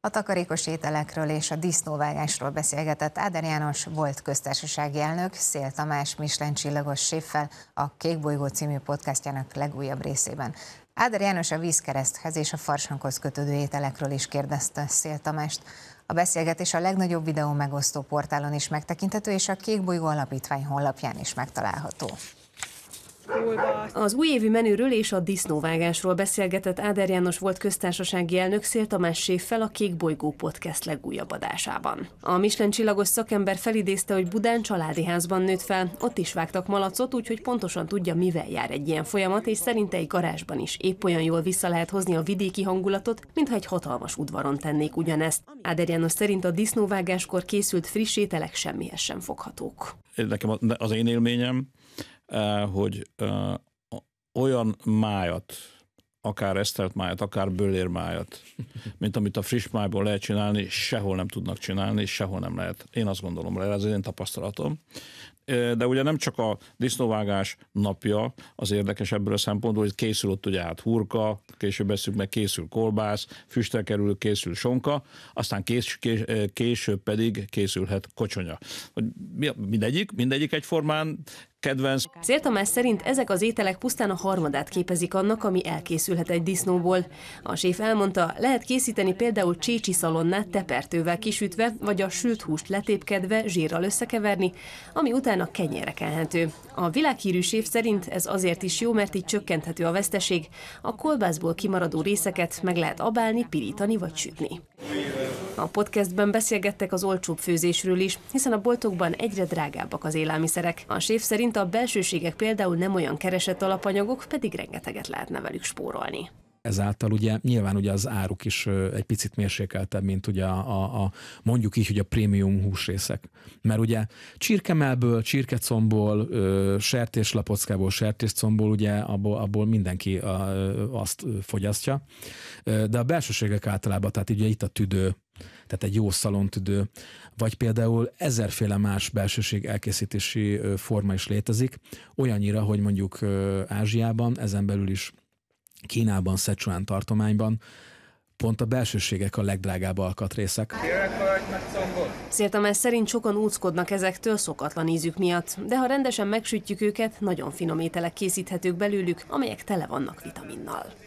A takarékos ételekről és a disznóvágásról beszélgetett Áder János volt köztársasági elnök, Szél Tamás Michelin csillagos séffel a Kékbolygó című podcastjának legújabb részében. Áder János a vízkereszthez és a farsankhoz kötődő ételekről is kérdezte Szél Tamást. A beszélgetés a legnagyobb videó megosztó portálon is megtekinthető, és a Kékbolygó Alapítvány honlapján is megtalálható. Az újévi menüről és a disznóvágásról beszélgetett Áder János volt köztársasági elnök Szél Tamás Séffel a Kék Bolygó Podcast legújabb adásában. A Michelin csillagos szakember felidézte, hogy Budán családi házban nőtt fel, ott is vágtak malacot, úgyhogy pontosan tudja, mivel jár egy ilyen folyamat, és szerinte egy garázsban is épp olyan jól vissza lehet hozni a vidéki hangulatot, mintha egy hatalmas udvaron tennék ugyanezt. Áder János szerint a disznóvágáskor készült friss ételek semmihez sem foghatók. Nekem az én élményem, Eh, hogy eh, olyan májat, akár esztelt májat, akár bőlér májat, mint amit a friss májból lehet csinálni, sehol nem tudnak csinálni, sehol nem lehet. Én azt gondolom hogy ez az én tapasztalatom. Eh, de ugye nem csak a disznóvágás napja az érdekes ebből a szempontból, hogy készül ott ugye hát hurka, később beszélünk meg, készül kolbász, füstre kerül, készül sonka, aztán kés, kés, később pedig készülhet kocsonya. Mindegyik, mindegyik egyformán kedvenc. Szél Tamás szerint ezek az ételek pusztán a harmadát képezik annak, ami elkészülhet egy disznóból. A séf elmondta, lehet készíteni például csícsi szalonnát tepertővel kisütve, vagy a sült húst letépkedve zsírral összekeverni, ami utána kenyére kelhető. A világhírű séf szerint ez azért is jó, mert így csökkenthető a veszteség. A kolbászból kimaradó részeket meg lehet abálni, pirítani vagy sütni. A podcastben beszélgettek az olcsóbb főzésről is, hiszen a boltokban egyre drágábbak az élelmiszerek. A séf szerint a belsőségek például nem olyan keresett alapanyagok, pedig rengeteget lehetne velük spórolni ezáltal ugye nyilván ugye az áruk is egy picit mérsékeltebb, mint ugye a, a, a mondjuk így, hogy a prémium húsrészek. Mert ugye csirkemelből, csirkecomból, sertéslapockából, sertéscomból ugye abból, abból mindenki a, azt fogyasztja, de a belsőségek általában, tehát ugye itt a tüdő, tehát egy jó szalontüdő, vagy például ezerféle más belsőség elkészítési forma is létezik, olyannyira, hogy mondjuk Ázsiában ezen belül is Kínában, Szecsuán tartományban, pont a belsőségek a legdrágább alkatrészek. Széltamás szerint sokan úckodnak ezektől szokatlan ízük miatt, de ha rendesen megsütjük őket, nagyon finom ételek készíthetők belőlük, amelyek tele vannak vitaminnal.